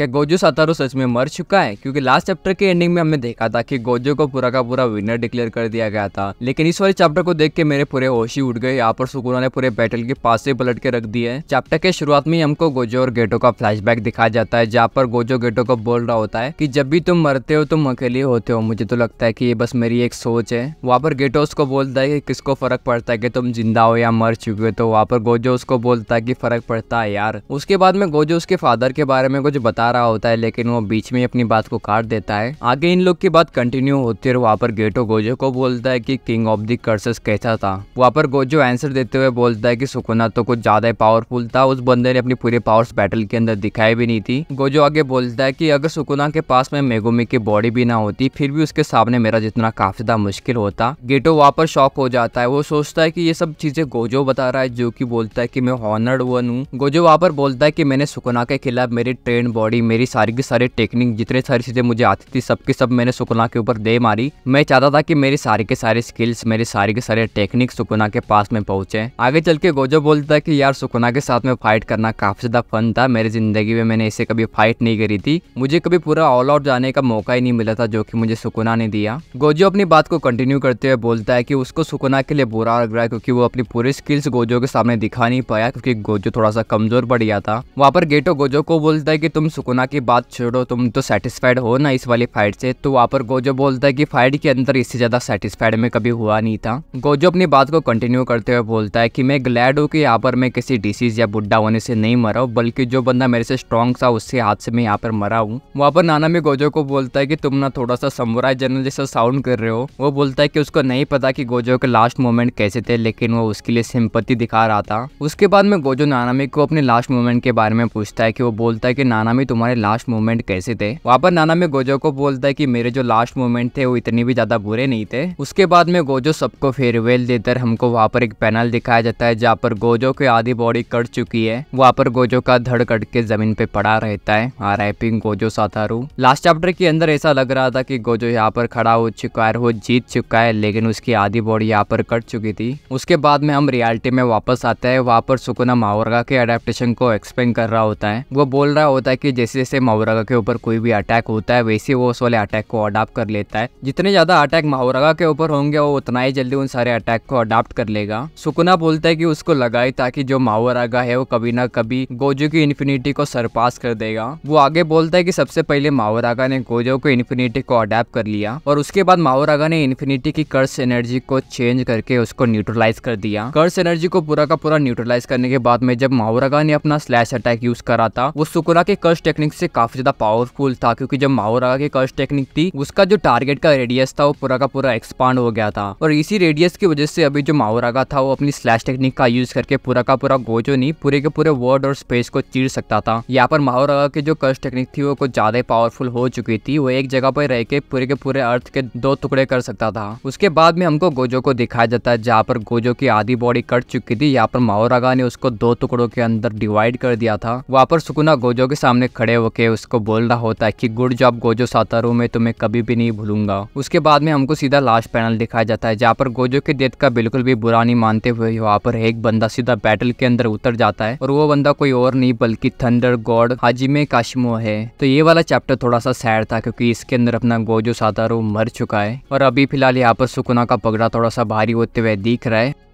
क्या गोजो सातारो सच में मर चुका है क्योंकि लास्ट चैप्टर के एंडिंग में हमने देखा था कि गोजो को पूरा का पूरा विनर डिक्लेयर कर दिया गया था लेकिन इस वाले चैप्टर को देख के मेरे पूरे होशी उठ गए यहाँ पर सुकुना ने पूरे बैटल के पास से पलट के रख है चैप्टर के शुरुआत में हमको गोजो और गेटो का फ्लैश दिखाया जाता है जहाँ पर गोजो गेटो को बोल रहा होता है की जब भी तुम मरते हो तुम अकेले होते हो मुझे तो लगता है की ये बस मेरी एक सोच है वहाँ पर गेटो उसको बोलता है की किसको फर्क पड़ता है की तुम जिंदा हो या मर चुके हो तो वहाँ पर गोजो उसको बोलता है की फर्क पड़ता है यार उसके बाद में गोजो उसके फादर के बारे में कुछ बता जा रहा होता है लेकिन वो बीच में अपनी बात को काट देता है आगे इन लोग की बात कंटिन्यू होती है वहाँ पर गेटो गोजो को बोलता है कि किंग ऑफ दी कर्सेस कैसा था वहाँ पर गोजो आंसर देते हुए बोलता है कि सुकुना तो कुछ ज्यादा ही पावरफुल था उस बंदे ने अपनी पूरी पावर्स बैटल के अंदर दिखाई भी नहीं थी गोजो आगे बोलता है कि अगर सुकुना के पास में मेगोमी की बॉडी भी ना होती फिर भी उसके सामने मेरा जितना काफी ज्यादा मुश्किल होता गेटो वहाँ पर शॉक हो जाता है वो सोचता है की ये सब चीजें गोजो बता रहा है जो की बोलता है की मैं हॉनर्ड वन हूँ गोजो वहाँ पर बोलता है की मैंने सुकुना के खिलाफ मेरी ट्रेन बॉडी गई मेरी सारी की सारी टेक्निक जितने सारी चीज़ें मुझे आती थी सबकी सब मैंने सुकुना के ऊपर दे मारी मैं चाहता था कि मेरे सारे के सारे स्किल्स मेरे सारे के सारे टेक्निक सुकुना के पास में पहुंचे आगे चल के गोजो बोलता है कि यार सुकुना के साथ में फाइट करना काफी ज्यादा फन था मेरी जिंदगी में मैंने इसे कभी फाइट नहीं करी थी मुझे कभी पूरा ऑल आउट जाने का मौका ही नहीं मिला था जो की मुझे सुकुना ने दिया गोजो अपनी बात को कंटिन्यू करते हुए बोलता है की उसको सुकुना के लिए बुरा लग रहा है क्योंकि वो अपनी पूरी स्किल्स गोजो के सामने दिखा नहीं पाया क्योंकि गोजो थोड़ा सा कमजोर पड़ गया था वहाँ पर गेटो गोजो को बोलता है की तुम सुकुना की बात छोड़ो तुम तो सेटिस्फाइड हो ना इस वाली फाइट से तो वहाँ पर गोजो बोलता है कि फाइट के अंदर इससे ज़्यादा सेटिस्फाइड में कभी हुआ नहीं था गोजो अपनी बात को कंटिन्यू करते हुए बोलता है कि मैं ग्लैड हूँ कि यहाँ पर मैं किसी डिसीज या बुढ़ा होने से नहीं मरा हूँ बल्कि जो बंदा मेरे से स्ट्रॉन्ग था उससे हाथ से मैं यहाँ पर मरा हूँ वहाँ पर नाना में गोजो को बोलता है कि तुम ना थोड़ा सा समुराय जनरल जैसा साउंड कर रहे हो वो बोलता है कि उसको नहीं पता कि गोजो के लास्ट मोमेंट कैसे थे लेकिन वो उसके लिए सिंपत्ति दिखा रहा था उसके बाद में गोजो नानामी को अपने लास्ट मोमेंट के बारे में पूछता है कि वो बोलता है कि नानामी तुम्हारे लास्ट मोमेंट कैसे थे वहाँ पर नाना में गोजो को बोलता है कि मेरे जो लास्ट मोमेंट थे वो इतने भी ज्यादा बुरे नहीं थे उसके बाद में गोजो सबको फेयरवेल देकर हमको वहाँ पर एक पैनल दिखाया जाता है जहाँ पर गोजो की आधी बॉडी कट चुकी है वहाँ पर गोजो का धड़ कट के जमीन पे पड़ा रहता है R I P Gojo Satoru last chapter के अंदर ऐसा लग रहा था की गोजो यहाँ पर खड़ा हो चुका है वो जीत चुका है लेकिन उसकी आधी बॉडी यहाँ पर कट चुकी थी उसके बाद में हम रियलिटी में वापस आते हैं वहाँ पर सुकुना मावरगा के अडेप्टेशन को एक्सप्लेन कर रहा होता है वो बोल रहा होता है की जैसे जैसे माओरागा के ऊपर कोई भी अटैक होता है वैसे वो उस वाले अटैक को अडाप्ट कर लेता है जितने ज़्यादा अटैक माओरागा के ऊपर होंगे वो उतना ही जल्दी उन सारे अटैक को अडाप्ट कर लेगा सुकुना बोलता है की उसको लगाए ताकि जो माओरागा है वो कभी ना कभी गोजो की इन्फिनिटी को सरपास कर देगा वो आगे बोलता है की सबसे पहले माओरागा ने गोजो को इन्फिनिटी को अडेप्ट कर लिया और उसके बाद माओरागा ने इन्फिनिटी की कर्स एनर्जी को चेंज करके उसको न्यूट्रलाइज कर दिया कर्स एनर्जी को पूरा का पूरा न्यूट्रलाइज करने के बाद में जब माओरागा ने अपना स्लैश अटैक यूज करा था वो सुकुना के कर्स्ट टेक्निक से काफी ज्यादा पावरफुल था क्योंकि जब माओरा की कर्ज टेक्निक थी उसका जो टारगेट का रेडियस था वो पूरा का पूरा एक्सपांड हो गया था और इसी रेडियस की वजह से अभी जो माओरागा था वो अपनी स्लैश टेक्निक का यूज करके पूरा का पूरा गोजो नहीं पूरे के पूरे वर्ड और स्पेस को चीर सकता था यहाँ पर माओरागा की जो कर्ज टेक्निक थी वो कुछ ज्यादा पावरफुल हो चुकी थी वो एक जगह पर रह के पूरे के पूरे अर्थ के दो टुकड़े कर सकता था उसके बाद में हमको गोजो को दिखाया जाता है जहाँ पर गोजो की आधी बॉडी कट चुकी थी यहाँ पर माओरागा ने उसको दो टुकड़ों के अंदर डिवाइड कर दिया था वहाँ पर सुकुना गोजो के सामने खड़े होके उसको बोल रहा होता है कि गुड जॉब गोजो सातारू में तुम्हें कभी भी नहीं भूलूंगा उसके बाद में हमको सीधा लास्ट पैनल दिखाया जाता है जहाँ पर गोजो के डेथ का बिल्कुल भी बुरा नहीं मानते हुए वहाँ पर एक बंदा सीधा बैटल के अंदर उतर जाता है और वो बंदा कोई और नहीं बल्कि थंडर गॉड हाजिमे काशिमो है तो ये वाला चैप्टर थोड़ा सा सैड था क्योंकि इसके अंदर अपना गोजो सातारू मर चुका है और अभी फिलहाल यहाँ पर सुकुना का पगड़ा थोड़ा सा भारी होते हुए दिख रहा है